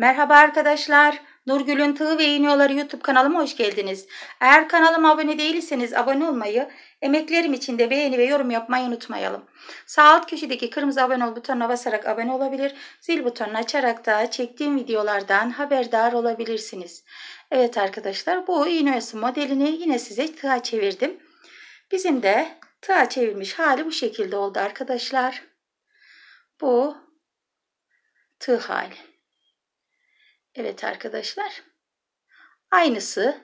Merhaba arkadaşlar. Nurgül'ün Tığı ve İğniyorları YouTube kanalıma hoş geldiniz. Eğer kanalıma abone değilseniz abone olmayı, emeklerim için de beğeni ve yorum yapmayı unutmayalım. Sağ alt köşedeki kırmızı abone ol butonuna basarak abone olabilir, zil butonunu açarak da çektiğim videolardan haberdar olabilirsiniz. Evet arkadaşlar bu İğniyorası modelini yine size tığa çevirdim. Bizim de tığa çevirmiş hali bu şekilde oldu arkadaşlar. Bu tığ hali. Evet arkadaşlar. Aynısı.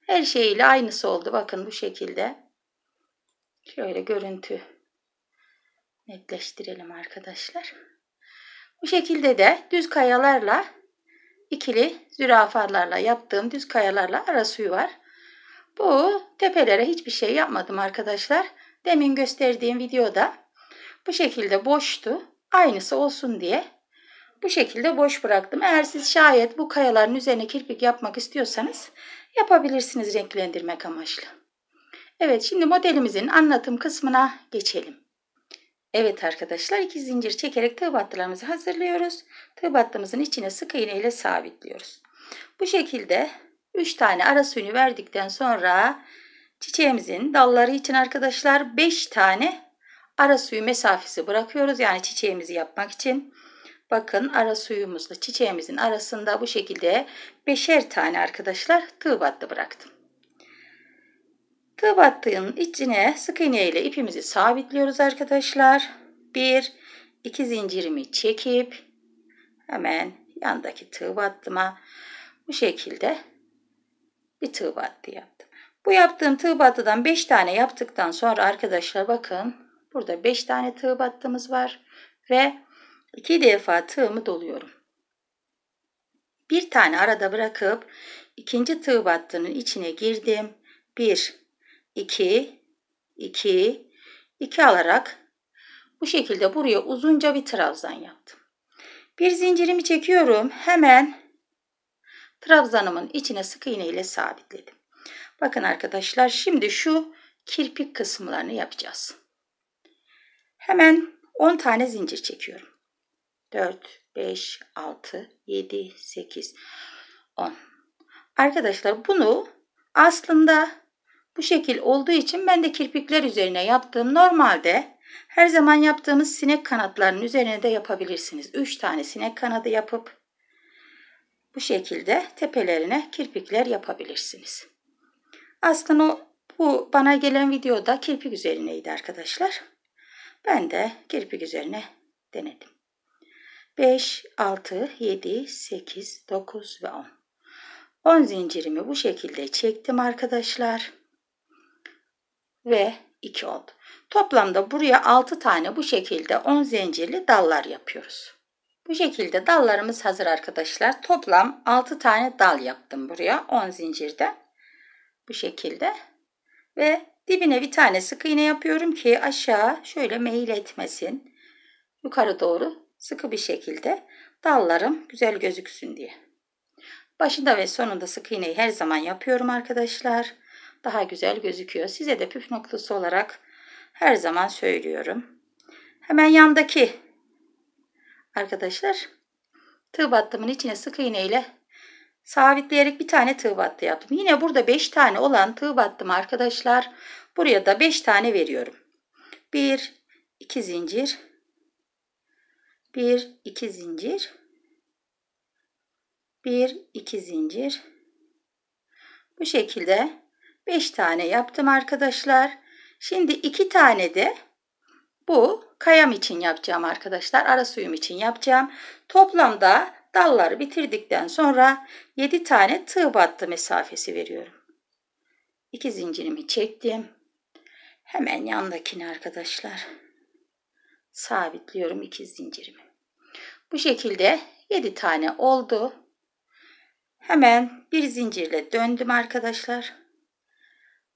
Her şeyiyle aynısı oldu. Bakın bu şekilde. Şöyle görüntü netleştirelim arkadaşlar. Bu şekilde de düz kayalarla ikili zürafalarla yaptığım düz kayalarla ara suyu var. Bu tepelere hiçbir şey yapmadım arkadaşlar. Demin gösterdiğim videoda bu şekilde boştu. Aynısı olsun diye bu şekilde boş bıraktım. Eğer siz şayet bu kayaların üzerine kirpik yapmak istiyorsanız yapabilirsiniz renklendirmek amaçlı. Evet şimdi modelimizin anlatım kısmına geçelim. Evet arkadaşlar iki zincir çekerek tığ battılarımızı hazırlıyoruz. Tığ battığımızın içine sık iğne ile sabitliyoruz. Bu şekilde 3 tane ara suyunu verdikten sonra çiçeğimizin dalları için arkadaşlar 5 tane ara suyu mesafesi bırakıyoruz. Yani çiçeğimizi yapmak için. Bakın ara suyumuzla çiçeğimizin arasında bu şekilde beşer tane arkadaşlar tığ battı bıraktım. Tığ battığın içine sık iğne ile ipimizi sabitliyoruz arkadaşlar. Bir, iki zincirimi çekip hemen yandaki tığ battıma bu şekilde bir tığ battı yaptım. Bu yaptığım tığ battıdan 5 tane yaptıktan sonra arkadaşlar bakın burada 5 tane tığ battımız var ve iki defa tığımı doluyorum. Bir tane arada bırakıp ikinci tığ battığının içine girdim. 1, 2, 2, 2 alarak bu şekilde buraya uzunca bir trabzan yaptım. Bir zincirimi çekiyorum. Hemen trabzanımın içine sık iğne ile sabitledim. Bakın arkadaşlar şimdi şu kirpik kısımlarını yapacağız. Hemen 10 tane zincir çekiyorum. 4, 5, 6, 7, 8, 10. Arkadaşlar bunu aslında bu şekil olduğu için ben de kirpikler üzerine yaptığım normalde her zaman yaptığımız sinek kanatlarının üzerine de yapabilirsiniz. 3 tane sinek kanadı yapıp bu şekilde tepelerine kirpikler yapabilirsiniz. Aslında bu bana gelen videoda kirpik üzerineydi arkadaşlar. Ben de kirpik üzerine denedim. 5, 6, 7, 8, 9 ve 10. 10 zincirimi bu şekilde çektim arkadaşlar. Ve 2 oldu. Toplamda buraya 6 tane bu şekilde 10 zincirli dallar yapıyoruz. Bu şekilde dallarımız hazır arkadaşlar. Toplam 6 tane dal yaptım buraya 10 zincirde. Bu şekilde. Ve dibine bir tane sık iğne yapıyorum ki aşağı şöyle meyil etmesin. Yukarı doğru sıkı bir şekilde dallarım güzel gözüksün diye. Başında ve sonunda sık iğneyi her zaman yapıyorum arkadaşlar. Daha güzel gözüküyor. Size de püf noktası olarak her zaman söylüyorum. Hemen yandaki arkadaşlar tığ battımın içine sık iğneyle sabitleyerek bir tane tığ battı yaptım. Yine burada 5 tane olan tığ battım arkadaşlar. Buraya da 5 tane veriyorum. 1 2 zincir 1 2 zincir 1 2 zincir bu şekilde 5 tane yaptım arkadaşlar şimdi 2 tane de bu kayam için yapacağım arkadaşlar ara suyum için yapacağım toplamda dalları bitirdikten sonra 7 tane tığ battı mesafesi veriyorum 2 zincirimi çektim hemen yandakini arkadaşlar sabitliyorum 2 zincirimi bu şekilde 7 tane oldu. Hemen bir zincirle döndüm arkadaşlar.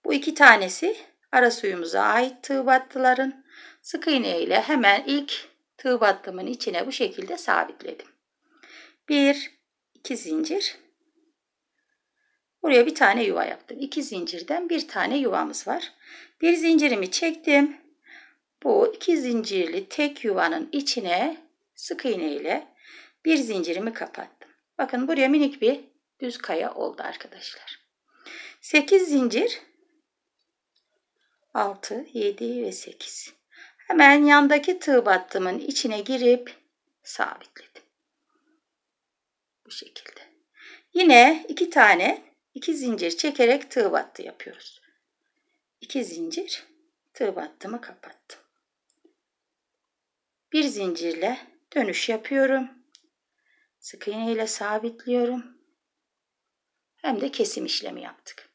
Bu iki tanesi ara suyumuza ait tığ battıların. Sık iğne ile hemen ilk tığ battımın içine bu şekilde sabitledim. 1 2 zincir. Buraya bir tane yuva yaptım. 2 zincirden bir tane yuvamız var. Bir zincirimi çektim. Bu iki zincirli tek yuvanın içine sık iğne ile bir zincirimi kapattım. Bakın buraya minik bir düz kaya oldu arkadaşlar. 8 zincir 6, 7 ve 8. Hemen yandaki tığ battımın içine girip sabitledim. Bu şekilde. Yine iki tane iki zincir çekerek tığ battı yapıyoruz. 2 zincir tığ battımı kapattım. Bir zincirle Dönüş yapıyorum. Sık iğne ile sabitliyorum. Hem de kesim işlemi yaptık.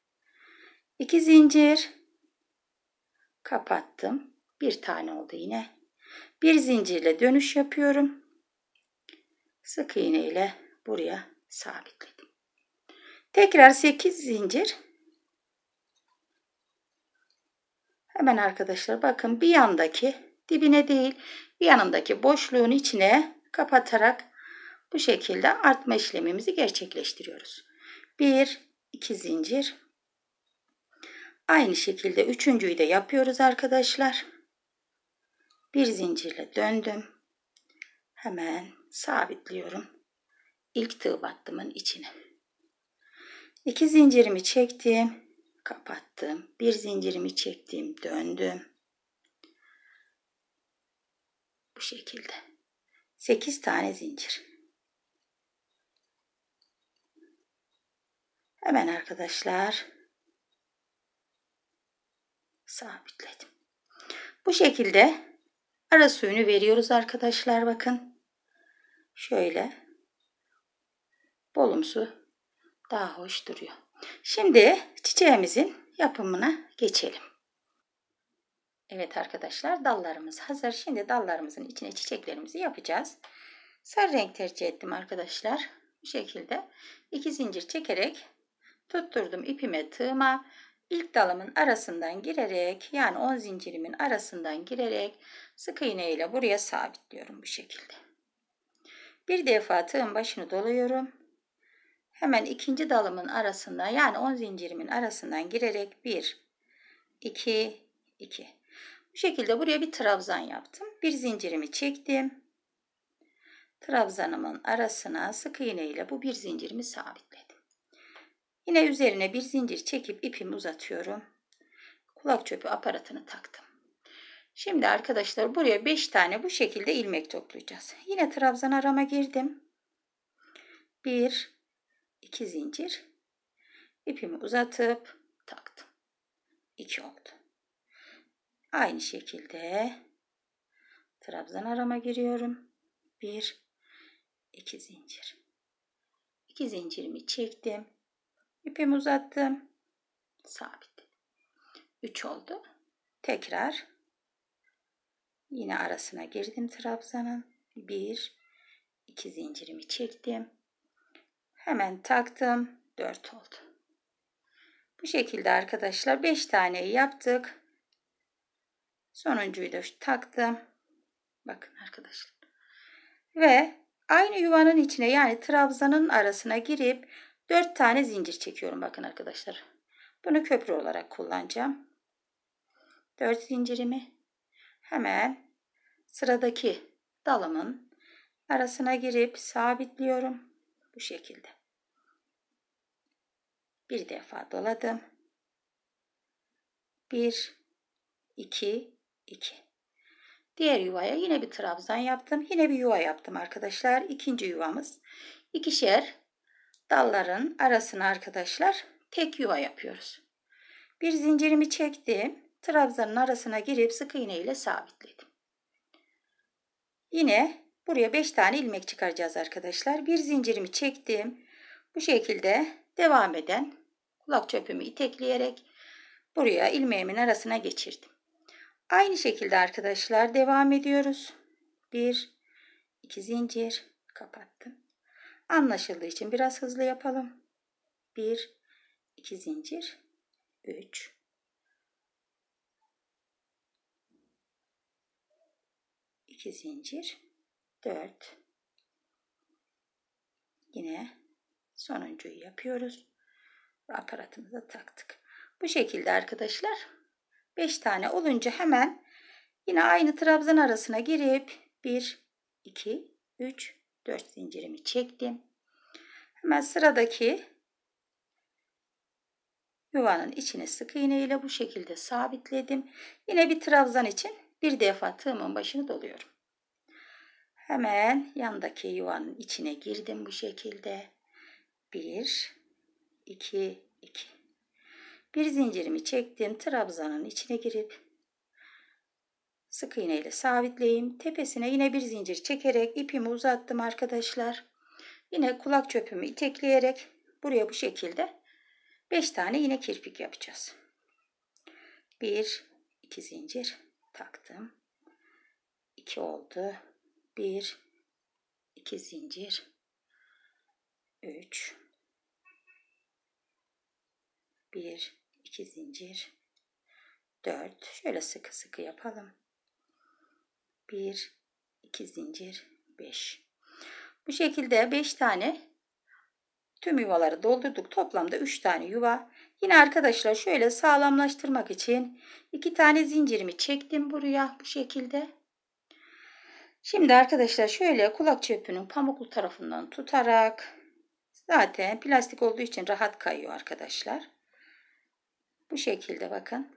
İki zincir kapattım. Bir tane oldu yine. Bir zincirle dönüş yapıyorum. Sık iğne ile buraya sabitledim. Tekrar 8 zincir. Hemen arkadaşlar bakın bir yandaki dibine değil yanındaki boşluğun içine kapatarak bu şekilde artma işlemimizi gerçekleştiriyoruz. 1 2 zincir aynı şekilde üçüncüyü de yapıyoruz arkadaşlar. Bir zincirle döndüm. Hemen sabitliyorum. İlk tığ battımın içine. İki zincirimi çektim, kapattım. Bir zincirimi çektim, döndüm. Bu şekilde. 8 tane zincir. Hemen arkadaşlar sabitledim. Bu şekilde ara suyunu veriyoruz arkadaşlar bakın. Şöyle bolumsu daha hoş duruyor. Şimdi çiçeğimizin yapımına geçelim. Evet arkadaşlar dallarımız hazır. Şimdi dallarımızın içine çiçeklerimizi yapacağız. Sarı renk tercih ettim arkadaşlar. Bu şekilde iki zincir çekerek tutturdum ipime tığıma. İlk dalımın arasından girerek yani 10 zincirimin arasından girerek sık iğne ile buraya sabitliyorum bu şekilde. Bir defa tığın başını doluyorum. Hemen ikinci dalımın arasında yani 10 zincirimin arasından girerek 1 2 2 bu şekilde buraya bir trabzan yaptım. Bir zincirimi çektim. Trabzanımın arasına sık iğne ile bu bir zincirimi sabitledim. Yine üzerine bir zincir çekip ipimi uzatıyorum. Kulak çöpü aparatını taktım. Şimdi arkadaşlar buraya 5 tane bu şekilde ilmek toplayacağız. Yine trabzan arama girdim. 1 2 zincir ipimi uzatıp taktım. 2 oldu. Aynı şekilde trabzan arama giriyorum. 1 2 zincir. 2 zincirimi çektim. İpimi uzattım. Sabit. 3 oldu. Tekrar yine arasına girdim trabzanın. 1 2 zincirimi çektim. Hemen taktım. 4 oldu. Bu şekilde arkadaşlar 5 taneyi yaptık. Sonuncuyu da taktım. Bakın arkadaşlar. Ve aynı yuvanın içine yani trabzanın arasına girip 4 tane zincir çekiyorum bakın arkadaşlar. Bunu köprü olarak kullanacağım. 4 zincirimi hemen sıradaki dalımın arasına girip sabitliyorum. Bu şekilde. Bir defa doladım. 1 2 2. Diğer yuvaya yine bir trabzan yaptım. Yine bir yuva yaptım arkadaşlar. İkinci yuvamız. ikişer dalların arasına arkadaşlar tek yuva yapıyoruz. Bir zincirimi çektim. Trabzanın arasına girip sık iğne ile sabitledim. Yine buraya 5 tane ilmek çıkaracağız arkadaşlar. Bir zincirimi çektim. Bu şekilde devam eden kulak çöpümü itekleyerek buraya ilmeğimin arasına geçirdim. Aynı şekilde arkadaşlar devam ediyoruz. 1 2 zincir kapattım. Anlaşıldığı için biraz hızlı yapalım. 1 2 zincir 3 2 zincir 4 yine sonuncuyu yapıyoruz aparatımıza taktık bu şekilde arkadaşlar 5 tane olunca hemen yine aynı trabzan arasına girip 1, 2, 3, 4 zincirimi çektim. Hemen sıradaki yuvanın içine sık iğne ile bu şekilde sabitledim. Yine bir trabzan için bir defa tığımın başını doluyorum. Hemen yandaki yuvanın içine girdim bu şekilde. 1, 2, 2. Bir zincirimi çektim. Trabzanın içine girip sık iğneyle ile sabitleyeyim. Tepesine yine bir zincir çekerek ipimi uzattım arkadaşlar. Yine kulak çöpümü itekleyerek buraya bu şekilde 5 tane yine kirpik yapacağız. 1 2 zincir taktım. 2 oldu. 1 2 zincir 3 1 2 zincir 4 şöyle sıkı sıkı yapalım 1 2 zincir 5 bu şekilde 5 tane tüm yuvaları doldurduk toplamda 3 tane yuva yine arkadaşlar şöyle sağlamlaştırmak için 2 tane zincirimi çektim buraya bu şekilde şimdi arkadaşlar şöyle kulak çöpünün pamuklu tarafından tutarak zaten plastik olduğu için rahat kayıyor arkadaşlar bu şekilde bakın.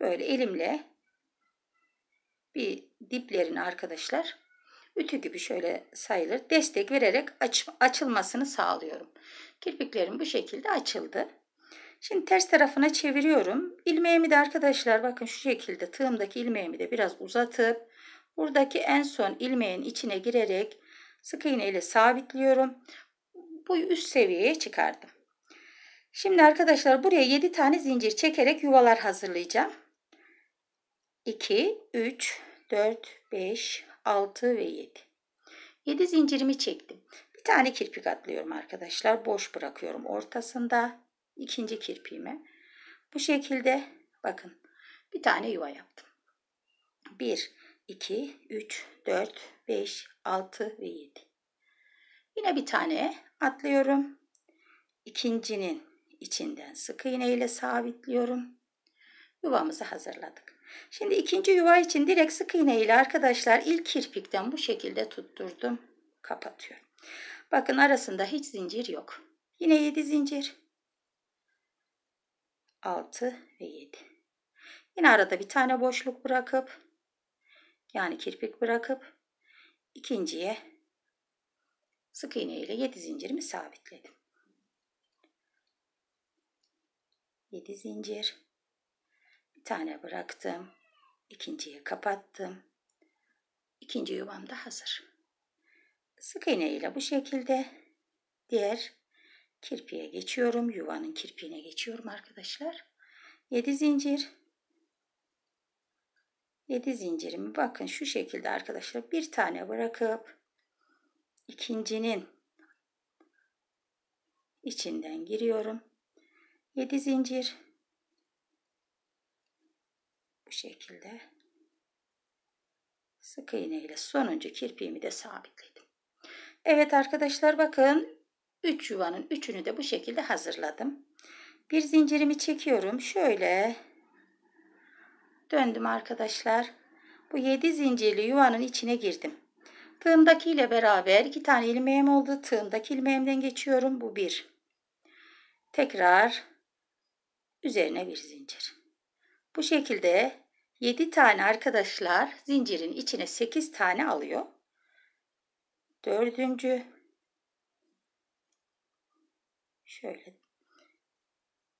Böyle elimle bir diplerini arkadaşlar ütü gibi şöyle sayılır. Destek vererek aç, açılmasını sağlıyorum. Kirpiklerim bu şekilde açıldı. Şimdi ters tarafına çeviriyorum. İlmeğimi de arkadaşlar bakın şu şekilde tığımdaki ilmeğimi de biraz uzatıp buradaki en son ilmeğin içine girerek sık iğne ile sabitliyorum. Bu üst seviyeye çıkardım. Şimdi arkadaşlar buraya 7 tane zincir çekerek yuvalar hazırlayacağım. 2, 3, 4, 5, 6 ve 7. 7 zincirimi çektim. Bir tane kirpik atlıyorum arkadaşlar. Boş bırakıyorum ortasında. ikinci kirpiğime. Bu şekilde bakın bir tane yuva yaptım. 1, 2, 3, 4, 5, 6 ve 7. Yine bir tane atlıyorum. İkincinin İçinden sık iğne ile sabitliyorum. Yuvamızı hazırladık. Şimdi ikinci yuva için direkt sık iğne ile arkadaşlar ilk kirpikten bu şekilde tutturdum. Kapatıyorum. Bakın arasında hiç zincir yok. Yine 7 zincir. 6 ve 7. Yine arada bir tane boşluk bırakıp yani kirpik bırakıp ikinciye sık iğne ile 7 zincirimi sabitledim. 7 zincir. Bir tane bıraktım. ikinciyi kapattım. ikinci yuvam da hazır. Sık iğne ile bu şekilde diğer kirpiye geçiyorum. Yuvanın kirpiğine geçiyorum arkadaşlar. 7 zincir. 7 zincirimi bakın şu şekilde arkadaşlar bir tane bırakıp ikincinin içinden giriyorum. 7 zincir bu şekilde sık iğne ile sonuncu kirpiğimi de sabitledim. Evet arkadaşlar bakın 3 yuvanın üçünü de bu şekilde hazırladım. Bir zincirimi çekiyorum. Şöyle döndüm arkadaşlar. Bu 7 zincirli yuvanın içine girdim. Tığımdaki ile beraber iki tane ilmeğim oldu. Tığımdaki ilmeğimden geçiyorum. Bu bir. Tekrar üzerine bir zincir. Bu şekilde 7 tane arkadaşlar zincirin içine 8 tane alıyor. Dördüncü şöyle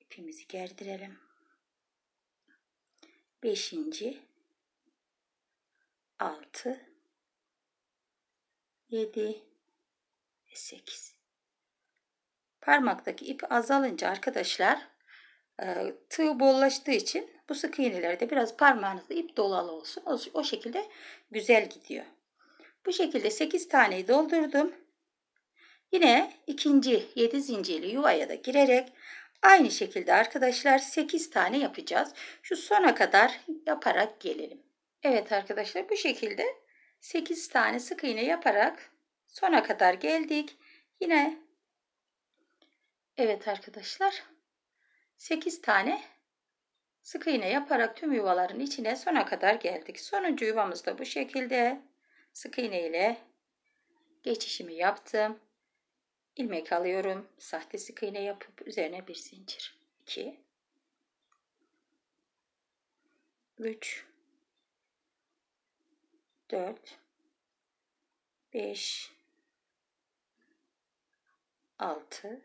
ipimizi gerdirelim. Beşinci altı yedi ve sekiz. Parmaktaki ip azalınca arkadaşlar ee, tığ bollaştığı için bu sık iğnelerde biraz parmağınızda ip dolalı olsun. O, şekilde güzel gidiyor. Bu şekilde 8 taneyi doldurdum. Yine ikinci 7 zincirli yuvaya da girerek aynı şekilde arkadaşlar 8 tane yapacağız. Şu sona kadar yaparak gelelim. Evet arkadaşlar bu şekilde 8 tane sık iğne yaparak sona kadar geldik. Yine evet arkadaşlar 8 tane sık iğne yaparak tüm yuvaların içine sona kadar geldik. Sonuncu yuvamızda bu şekilde sık iğne ile geçişimi yaptım. İlmek alıyorum. Sahte sık iğne yapıp üzerine bir zincir. 2 3 4 5 6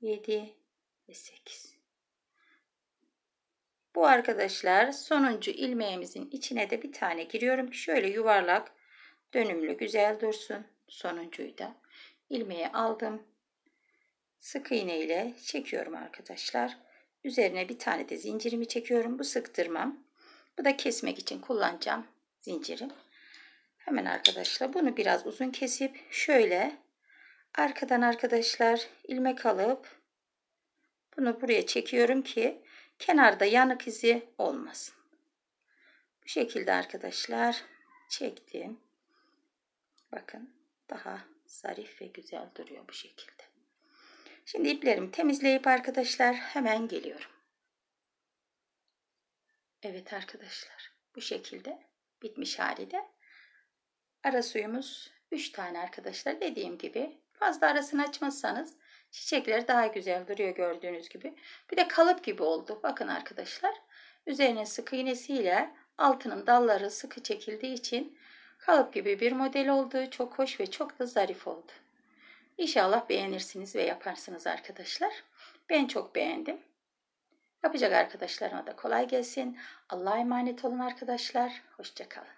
7 ve 8. Bu arkadaşlar sonuncu ilmeğimizin içine de bir tane giriyorum ki şöyle yuvarlak dönümlü güzel dursun. Sonuncuyu da ilmeği aldım. Sık iğne ile çekiyorum arkadaşlar. Üzerine bir tane de zincirimi çekiyorum. Bu sıktırmam. Bu da kesmek için kullanacağım zincirim. Hemen arkadaşlar bunu biraz uzun kesip şöyle arkadan arkadaşlar ilmek alıp bunu buraya çekiyorum ki kenarda yanık izi olmasın. Bu şekilde arkadaşlar çektim. Bakın daha zarif ve güzel duruyor bu şekilde. Şimdi iplerimi temizleyip arkadaşlar hemen geliyorum. Evet arkadaşlar bu şekilde bitmiş hali de ara suyumuz 3 tane arkadaşlar dediğim gibi fazla arasını açmazsanız Çiçekleri daha güzel duruyor gördüğünüz gibi. Bir de kalıp gibi oldu. Bakın arkadaşlar. Üzerine sık iğnesiyle altının dalları sıkı çekildiği için kalıp gibi bir model oldu. Çok hoş ve çok da zarif oldu. İnşallah beğenirsiniz ve yaparsınız arkadaşlar. Ben çok beğendim. Yapacak arkadaşlarıma da kolay gelsin. Allah'a emanet olun arkadaşlar. Hoşçakalın.